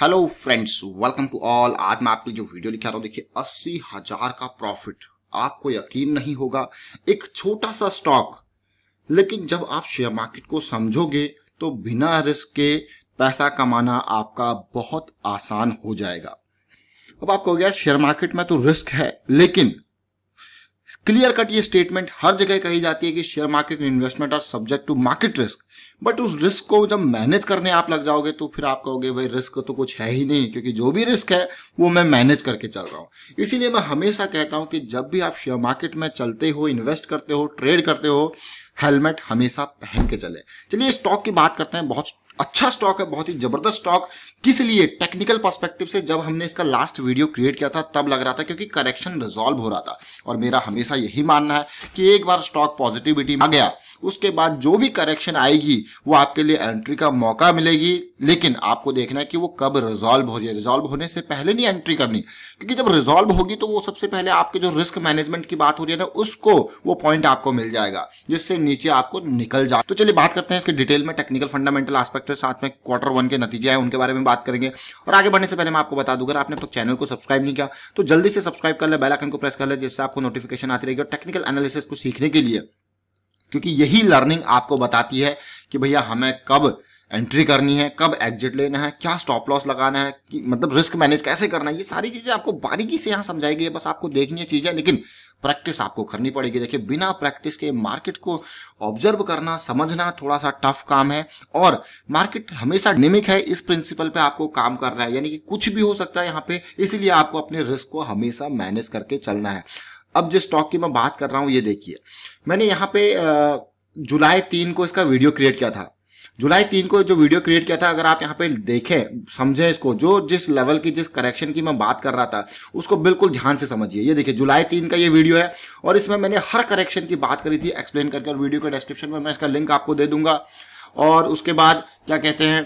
hello friends welcome to all आज मैं आपके लिए जो वीडियो लिखा रहा हूँ देखिए अस्सी हजार का प्रॉफिट आपको यकीन नहीं होगा एक छोटा सा स्टॉक लेकिन जब आप शेयर मार्केट को समझोगे तो बिना रिस्क के पैसा कमाना आपका बहुत आसान हो जाएगा अब आपको हो गया शेयर मार्केट में तो रिस्क है लेकिन क्लियर कट ये स्टेटमेंट हर जगह कही जाती है कि share market investment are subject to market risk but उस रिस्क को जब मैनेज करने आप लग जाओगे तो फिर आप कहोगे भाई रिस्क तो कुछ है ही नहीं क्योंकि जो भी रिस्क है वो मैं मैनेज करके चल रहा हूँ इसीलिए मैं हमेशा कहता हूँ कि जब भी आप शेयर मार्केट में चलते हो इन्वेस्ट करते हो ट्रेड करते हो हेलमेट हमेशा पहन के चले चलिए स्टॉक की बात करते हैं बहुत अच्छा स्टॉक है बहुत ही जबरदस्त स्टॉक किस लिए टेक्निकल पर्सपेक्टिव से जब हमने इसका लास्ट वीडियो क्रिएट किया था तब लग रहा था क्योंकि करेक्शन रिजॉल्व हो रहा था और मेरा हमेशा यही मानना है कि एक बार स्टॉक पॉजिटिविटी आ गया उसके बाद जो भी करेक्शन आएगी वो आपके लिए एंट्री का मौका मिलेगी लेकिन आपको देखना है कि वो कब रिजॉल्व हो जाए रिजॉल्व होने से पहले नहीं एंट्री करनी क्योंकि जब रिजॉल्व होगी तो वो सबसे पहले आपके जो रिस्क मैनेजमेंट की बात हो रही है ना उसको वो पॉइंट आपको मिल जाएगा जिससे नीचे आपको निकल जाए तो चलिए बात करते हैं इसके डिटेल में टेक्निकल फंडामेंटल आस्पेक्ट सेक्टर साथ में क्वार्टर वन के नतीजे हैं उनके बारे में बात करेंगे और आगे बढ़ने से पहले मैं आपको बता दूँ अगर आपने अब तक चैनल को सब्सक्राइब नहीं किया तो जल्दी से सब्सक्राइब कर ले बेलाइकन को प्रेस कर ले जिससे आपको नोटिफिकेशन आती रहेगी और टेक्निकल एनालिसिस को सीखने के लिए क्योंकि यही लर्निंग आपको बताती है कि भैया हमें कब एंट्री करनी है कब एग्जिट लेना है क्या स्टॉप लॉस लगाना है कि मतलब रिस्क मैनेज कैसे करना है ये सारी चीज़ें आपको बारीकी से यहाँ समझाई गई है बस आपको देखनी है चीज़ें लेकिन प्रैक्टिस आपको करनी पड़ेगी देखिए बिना प्रैक्टिस के मार्केट को ऑब्जर्व करना समझना थोड़ा सा टफ काम है और मार्केट हमेशा निमिक है इस प्रिंसिपल पे आपको काम करना है यानी कि कुछ भी हो सकता है यहाँ पे इसलिए आपको अपने रिस्क को हमेशा मैनेज करके चलना है अब जिस स्टॉक की मैं बात कर रहा हूँ ये देखिए मैंने यहाँ पे जुलाई तीन को इसका वीडियो क्रिएट किया था जुलाई तीन को जो वीडियो क्रिएट किया था अगर आप यहाँ पे देखें समझें इसको जो जिस लेवल की जिस करेक्शन की मैं बात कर रहा था उसको बिल्कुल ध्यान से समझिए ये देखिए जुलाई तीन का ये वीडियो है और इसमें मैंने हर करेक्शन की बात करी थी एक्सप्लेन करके और वीडियो के डिस्क्रिप्शन में मैं इसका लिंक आपको दे दूंगा और उसके बाद क्या कहते हैं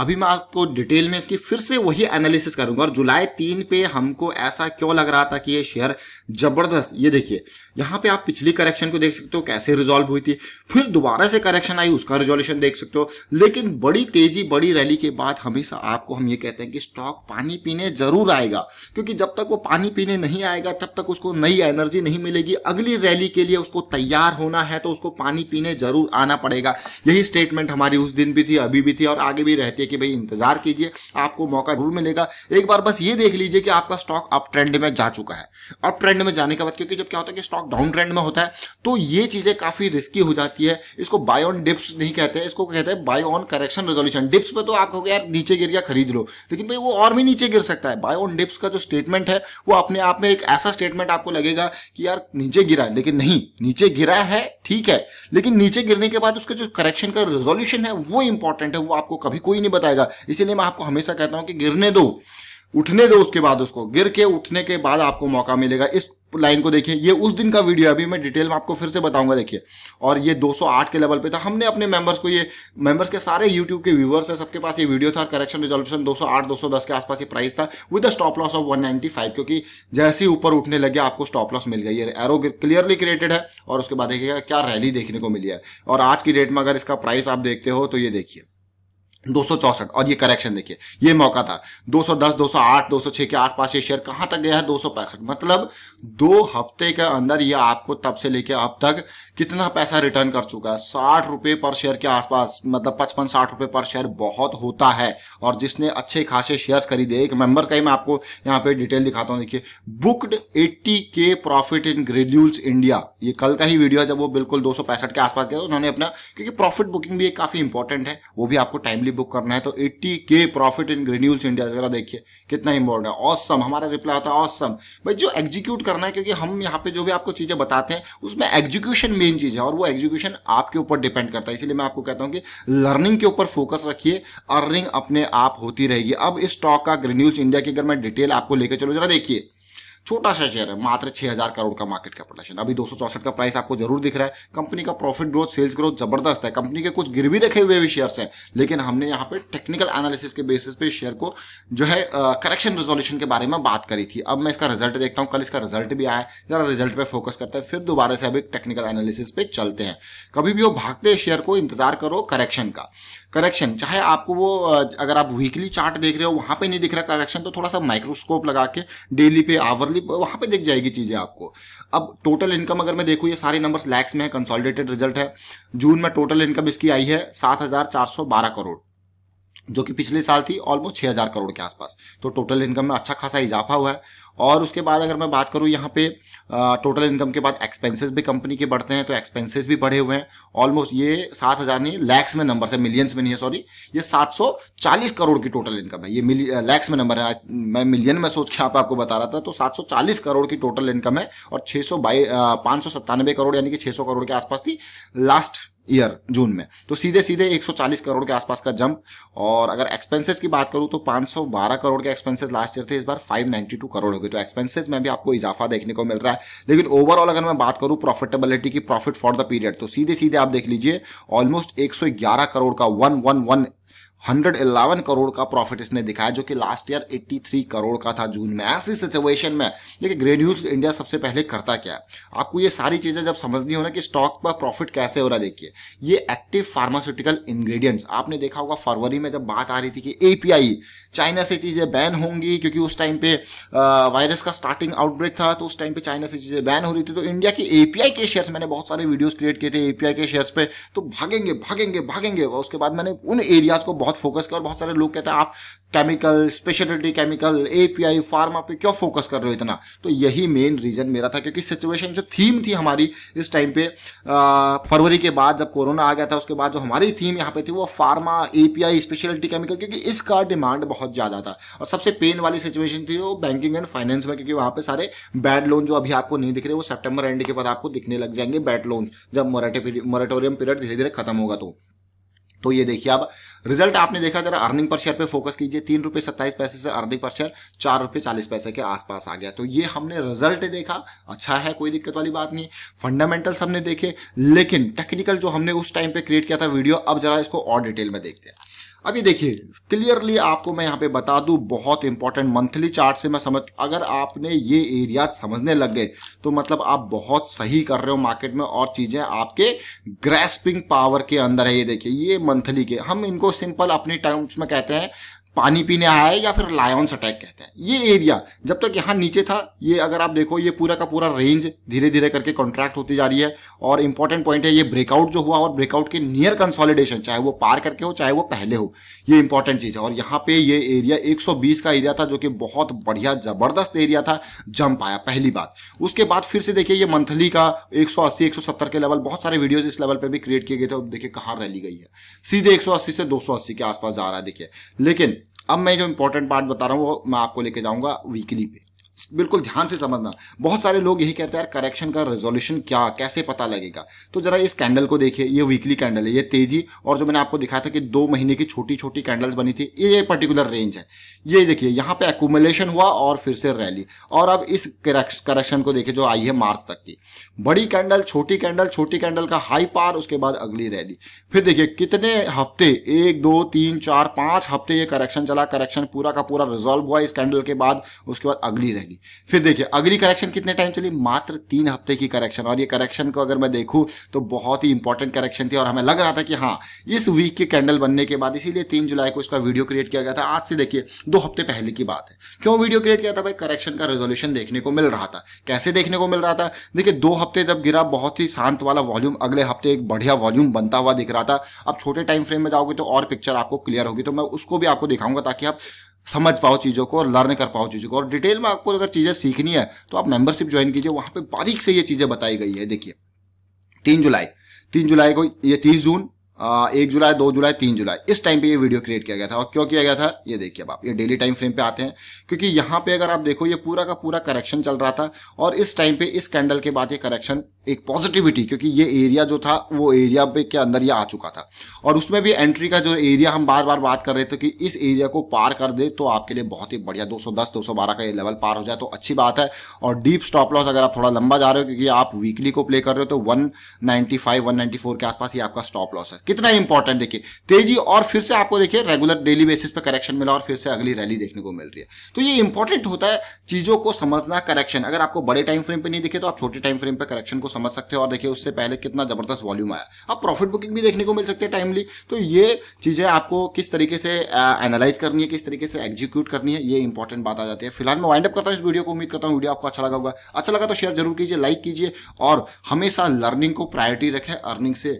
अभी मैं आपको डिटेल में इसकी फिर से वही एनालिसिस करूंगा और जुलाई तीन पे हमको ऐसा क्यों लग रहा था कि ये शेयर जबरदस्त ये देखिए यहाँ पे आप पिछली करेक्शन को देख सकते हो कैसे रिजॉल्व हुई थी फिर दोबारा से करेक्शन आई उसका रिजोल्यूशन देख सकते हो लेकिन बड़ी तेजी बड़ी रैली के बाद हमेशा आपको हम ये कहते हैं कि स्टॉक पानी पीने जरूर आएगा क्योंकि जब तक वो पानी पीने नहीं आएगा तब तक उसको नई एनर्जी नहीं मिलेगी अगली रैली के लिए उसको तैयार होना है तो उसको पानी पीने जरूर आना पड़ेगा यही स्टेटमेंट हमारी उस दिन भी थी अभी भी थी और आगे भी रहती कि भाई इंतजार कीजिए आपको मौका जरूर मिलेगा एक बार बस ये देख लीजिए कि आपका स्टॉक अप ट्रेंड में जा चुका है अप ट्रेंड में जाने के बाद क्योंकि जब क्या होता है कि स्टॉक डाउन ट्रेंड में होता है तो ये चीजें काफी रिस्की हो जाती है इसको बाय ऑन डिप्स नहीं कहते इसको कहते हैं buy on correction resolution dips पर तो आप कहोगे यार नीचे गिर गया खरीद लो लेकिन भाई वो और भी नीचे गिर सकता है बाय ऑन डिप्स का जो स्टेटमेंट है वो अपने आप में एक ऐसा स्टेटमेंट आपको लगेगा कि यार नीचे गिरा है लेकिन नहीं नीचे गिरा है ठीक है लेकिन नीचे गिरने के बाद उसका जो करेक्शन का रेजोल्यूशन है वो इंपॉर्टेंट है वो आपको कभी कोई नहीं बताएगा इसीलिए मैं आपको हमेशा कहता हूं कि गिरने दो उठने दो उसके बाद उसको गिर के उठने के बाद आपको मौका मिलेगा इस लाइन को देखिए ये उस दिन का वीडियो है अभी मैं डिटेल में आपको फिर से बताऊंगा देखिए और ये 208 के लेवल पे था हमने अपने मेंबर्स को ये मेंबर्स के सारे यूट्यूब के व्यूवर्स है सबके पास ये वीडियो था करेक्शन रिजोल्यूशन 208 210 के आसपास ये प्राइस था with a stop loss of 195 क्योंकि जैसे ही ऊपर उठने लगे आपको स्टॉप लॉस मिल गया ये एरो क्लियरली क्रिएटेड है और उसके बाद देखिएगा क्या रैली देखने को मिली है और आज की डेट में अगर इसका प्राइस आप देखते हो तो ये देखिए दो और ये करेक्शन देखिए ये मौका था 210, 208, 206 के आसपास ये शेयर कहां तक गया है दो मतलब दो हफ्ते के अंदर ये आपको तब से लेके अब तक कितना पैसा रिटर्न कर चुका है साठ रुपये पर शेयर के आसपास मतलब पचपन साठ रुपये पर शेयर बहुत होता है और जिसने अच्छे खासे शेयर्स खरीदे एक मेंबर का ही मैं आपको यहाँ पे डिटेल दिखाता हूँ देखिए बुकड 80 के प्रॉफिट इन ग्रेड्यूल्स इंडिया ये कल का ही वीडियो है जब वो बिल्कुल दो के आसपास गया तो उन्होंने अपना क्योंकि प्रॉफिट बुकिंग भी एक काफ़ी इंपॉर्टेंट है वो भी आपको टाइमली बुक करना है तो एट्टी के प्रॉफिट इन ग्रेन्यूल्स इंडिया जरा देखिए कितना इंपॉर्टेंट है ऑसम हमारा रिप्लाई होता है ऑसम भाई जो एग्जीक्यूट करना है क्योंकि हम यहाँ पे जो भी आपको चीज़ें बताते हैं उसमें एग्जीक्यूशन में मेन चीज़ है और वो एग्जीक्यूशन आपके ऊपर डिपेंड करता है इसलिए मैं आपको कहता हूं कि लर्निंग के ऊपर फोकस रखिए अर्निंग अपने आप होती रहेगी अब इस स्टॉक का ग्रेन्यूल्स इंडिया की अगर मैं डिटेल आपको लेकर चलो जरा देखिए छोटा सा शेयर है मात्र 6000 करोड़ का मार्केट कैपिटलाइजेशन अभी दो का प्राइस आपको जरूर दिख रहा है कंपनी का प्रॉफिट ग्रोथ सेल्स ग्रोथ जबरदस्त है कंपनी के कुछ गिरवी रखे हुए भी शेयर्स हैं लेकिन हमने यहाँ पे टेक्निकल एनालिसिस के बेसिस पे शेयर को जो है करेक्शन रेजोल्यूशन के बारे में बात करी थी अब मैं इसका रिजल्ट देखता हूँ कल इसका रिजल्ट भी आया जरा रिजल्ट पर फोकस करते हैं फिर दोबारा से अभी टेक्निकल एनालिसिस पे चलते हैं कभी भी वो भागते शेयर को इंतजार करो करेक्शन का करेक्शन चाहे आपको वो अगर आप वीकली चार्ट देख रहे हो वहां पर नहीं दिख रहा करेक्शन तो थोड़ा सा माइक्रोस्कोप लगा के डेली पे आवरली थोड़ी वहां पे दिख जाएगी चीज़ें आपको अब टोटल इनकम अगर मैं देखूँ ये सारे नंबर्स लैक्स में है कंसोलिडेटेड रिजल्ट है जून में टोटल इनकम इसकी आई है सात करोड़ जो कि पिछले साल थी ऑलमोस्ट छः हज़ार करोड़ के आसपास तो टोटल इनकम में अच्छा खासा इजाफा हुआ है और उसके बाद अगर मैं बात करूँ यहाँ पे टोटल इनकम के बाद एक्सपेंसेस भी कंपनी के बढ़ते हैं तो एक्सपेंसेस भी बढ़े हुए हैं ऑलमोस्ट ये सात हज़ार नहीं लैक्स में नंबर है मिलियंस में नहीं है सॉरी ये सात सौ चालीस करोड़ की टोटल इनकम है ये लैक्स में नंबर है मैं मिलियन में सोच के आप आपको बता रहा था तो सात सौ चालीस करोड़ की टोटल इनकम है और छः सौ बाई पाँच सौ सत्तानवे करोड़ यानी कि छः सौ करोड़ के आसपास थी लास्ट ईयर जून में तो सीधे सीधे 140 करोड़ के आसपास का जंप और अगर एक्सपेंसेस की बात करूं तो 512 करोड़ के एक्सपेंसेस लास्ट ईयर थे इस बार 592 करोड़ हो गए तो एक्सपेंसेस में भी आपको इजाफा देखने को मिल रहा है लेकिन ओवरऑल अगर मैं बात करूं प्रॉफिटेबिलिटी की प्रॉफिट फॉर द पीरियड तो सीधे सीधे आप देख लीजिए ऑलमोस्ट एक करोड़ का वन वन वन 111 करोड़ का प्रॉफिट इसने दिखाया जो कि लास्ट ईयर 83 करोड़ का था जून में ऐसी सिचुएशन में देखिए ग्रेड न्यूज इंडिया सबसे पहले करता क्या है आपको ये सारी चीज़ें जब समझनी हो ना कि स्टॉक पर प्रॉफिट कैसे हो रहा देखिए ये एक्टिव फार्मास्यूटिकल इंग्रेडिएंट्स आपने देखा होगा फरवरी में जब बात आ रही थी कि एपीआई चाइना से चीज़ें बैन होंगी क्योंकि उस टाइम पे वायरस का स्टार्टिंग आउटब्रेक था तो उस टाइम पे चाइना से चीज़ें बैन हो रही थी तो इंडिया की एपीआई के शेयर्स मैंने बहुत सारे वीडियोज क्रिएट किए थे एपीआई के शेयर्स पे तो भागेंगे भागेंगे भागेंगे उसके बाद मैंने उन एरियाज को बहुत बहुत फोकस किया और बहुत सारे लोग कहते हैं आप chemical speciality chemical A P I pharma पे क्यों फोकस कर रहे हो इतना तो यही मेन रीज़न मेरा था क्योंकि सिचुएशन जो थीम थी हमारी इस टाइम पे फरवरी के बाद जब कोरोना आ गया था उसके बाद जो हमारी थीम यहाँ पे थी वो pharma A P I speciality chemical क्योंकि इसका डिमांड बहुत ज़्यादा था और सबसे पेन वाली सिचुएशन थी वो बैंकिंग एंड फाइनेंस में क्योंकि वहाँ पर सारे बैड लोन जो अभी आपको नहीं दिख रहे वो सेप्टेम्बर एंड के बाद आपको दिखने लग जाएंगे बैड लोन जब मोरेटोरियम पीरियड धीरे धीरे खत्म होगा तो तो ये देखिए अब रिजल्ट आपने देखा जरा अर्निंग पर शेयर पे फोकस कीजिए तीन रुपए सत्ताईस पैसे से अर्निंग पर शेयर चार रुपए चालीस पैसे के आसपास आ गया तो ये हमने रिजल्ट देखा अच्छा है कोई दिक्कत वाली बात नहीं फंडामेंटल्स हमने देखे लेकिन टेक्निकल जो हमने उस टाइम पे क्रिएट किया था वीडियो अब जरा इसको और डिटेल में देखते हैं अभी देखिए क्लियरली आपको मैं यहाँ पे बता दूँ बहुत इंपॉर्टेंट मंथली चार्ट से मैं समझ अगर आपने ये एरिया समझने लग गए तो मतलब आप बहुत सही कर रहे हो मार्केट में और चीज़ें आपके ग्रेस्पिंग पावर के अंदर है ये देखिए ये मंथली के हम इनको सिंपल अपने टर्म्स में कहते हैं पानी पीने आया है या फिर लायंस अटैक कहते हैं ये एरिया जब तक यहाँ नीचे था ये अगर आप देखो ये पूरा का पूरा रेंज धीरे धीरे करके कॉन्ट्रैक्ट होती जा रही है और इंपॉर्टेंट पॉइंट है ये ब्रेकआउट जो हुआ और ब्रेकआउट के नियर कंसोलिडेशन चाहे वो पार करके हो चाहे वो पहले हो ये इंपॉर्टेंट चीज़ है और यहाँ पे ये एरिया एक का एरिया था जो कि बहुत बढ़िया जबरदस्त एरिया था जंप आया पहली बात उसके बाद फिर से देखिए ये मंथली का एक सौ के लेवल बहुत सारे वीडियोज इस लेवल पर भी क्रिएट किए गए थे देखिए कहाँ रैली गई है सीधे एक से दो के आसपास जा रहा है देखिए लेकिन अब मैं जो इम्पोर्टेंट पार्ट बता रहा हूँ वो मैं आपको लेके जाऊँगा वीकली पे बिल्कुल ध्यान से समझना बहुत सारे लोग यही कहते हैं यार करेक्शन का रेजोल्यूशन क्या कैसे पता लगेगा तो जरा इस कैंडल को देखिए ये वीकली कैंडल है ये तेजी और जो मैंने आपको दिखाया था कि दो महीने की छोटी छोटी कैंडल्स बनी थी ये पर्टिकुलर रेंज है ये देखिए यहाँ पे एकुमुलेशन हुआ और फिर से रैली और अब इस करेक्शन को देखिए जो आई है मार्च तक की बड़ी कैंडल छोटी कैंडल छोटी कैंडल का हाई पार उसके बाद अगली रैली फिर देखिए कितने हफ्ते एक दो तीन चार पांच हफ्ते ये करेक्शन चला करेक्शन पूरा का पूरा रिजॉल्व हुआ इस कैंडल के बाद उसके बाद अगली रैली जाएगी फिर देखिए अगली करेक्शन कितने टाइम चली मात्र तीन हफ्ते की करेक्शन और ये करेक्शन को अगर मैं देखूं तो बहुत ही इंपॉर्टेंट करेक्शन थी और हमें लग रहा था कि हाँ इस वीक के कैंडल बनने के बाद इसीलिए तीन जुलाई को इसका वीडियो क्रिएट किया गया था आज से देखिए दो हफ्ते पहले की बात है क्यों वीडियो क्रिएट किया था भाई करेक्शन का रेजोल्यूशन देखने को मिल रहा था कैसे देखने को मिल रहा था देखिए दो हफ्ते जब गिरा बहुत ही शांत वाला वॉल्यूम अगले हफ्ते एक बढ़िया वॉल्यूम बनता हुआ दिख रहा था अब छोटे टाइम फ्रेम में जाओगे तो और पिक्चर आपको क्लियर होगी तो मैं उसको भी आपको दिखाऊंगा ताकि आप समझ पाओ चीज़ों को और लर्न कर पाओ चीज़ों को और डिटेल में आपको अगर चीज़ें सीखनी है तो आप मेंबरशिप ज्वाइन कीजिए वहाँ पे बारीक से ये चीज़ें बताई गई है देखिए तीन जुलाई तीन जुलाई को ये तीस जून एक जुलाई दो जुलाई तीन जुलाई इस टाइम पे ये वीडियो क्रिएट किया गया था और क्यों किया गया था ये देखिए अब आप ये डेली टाइम फ्रेम पे आते हैं क्योंकि यहाँ पे अगर आप देखो ये पूरा का पूरा करेक्शन चल रहा था और इस टाइम पे इस कैंडल के बाद ये करेक्शन एक पॉजिटिविटी क्योंकि ये एरिया जो था वो एरिया पे के अंदर ये आ चुका था और उसमें भी एंट्री का जो एरिया हम बार बार बात कर रहे थे कि इस एरिया को पार कर दे तो आपके लिए बहुत ही बढ़िया 210 212 का ये लेवल पार हो जाए तो अच्छी बात है और डीप स्टॉप लॉस अगर आप थोड़ा लंबा जा रहे हो क्योंकि आप वीकली को प्ले कर रहे हो तो वन 194 के आसपास ही आपका स्टॉप लॉस है कितना इंपॉर्टेंट देखिए तेजी और फिर से आपको देखिए रेगुलर डेली बेसिस पर करेक्शन मिला और फिर से अगली रैली देखने को मिल रही है तो ये इंपॉर्टेंट होता है चीज़ों को समझना करेक्शन अगर आपको बड़े टाइम फ्रेम पर नहीं दिखे तो आप छोटे टाइम फ्रेम पर करेक्शन को समझ सकते हो और देखिए उससे पहले कितना ज़बरदस्त वॉल्यूम आया अब प्रॉफिट बुकिंग भी देखने को मिल सकती है टाइमली तो ये चीज़ें आपको किस तरीके से एनालाइज करनी है किस तरीके से एग्जीक्यूट करनी है ये इंपॉर्टेंट बात आ जाती है फिलहाल मैं वाइंड अप करता हूँ इस वीडियो को उम्मीद करता हूँ वीडियो आपको अच्छा लगा होगा अच्छा लगा तो शेयर जरूर कीजिए लाइक कीजिए और हमेशा लर्निंग को प्रायोरिटी रखें अर्निंग से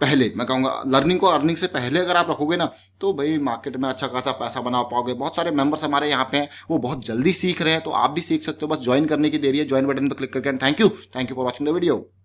पहले मैं कहूँगा लर्निंग को अर्निंग से पहले अगर आप रखोगे ना तो भाई मार्केट में अच्छा खासा पैसा बना पाओगे बहुत सारे मेंबर्स हमारे यहाँ पे हैं वो बहुत जल्दी सीख रहे हैं तो आप भी सीख सकते हो बस ज्वाइन करने की देरी है ज्वाइन बटन पर क्लिक करके thank you thank you for watching the video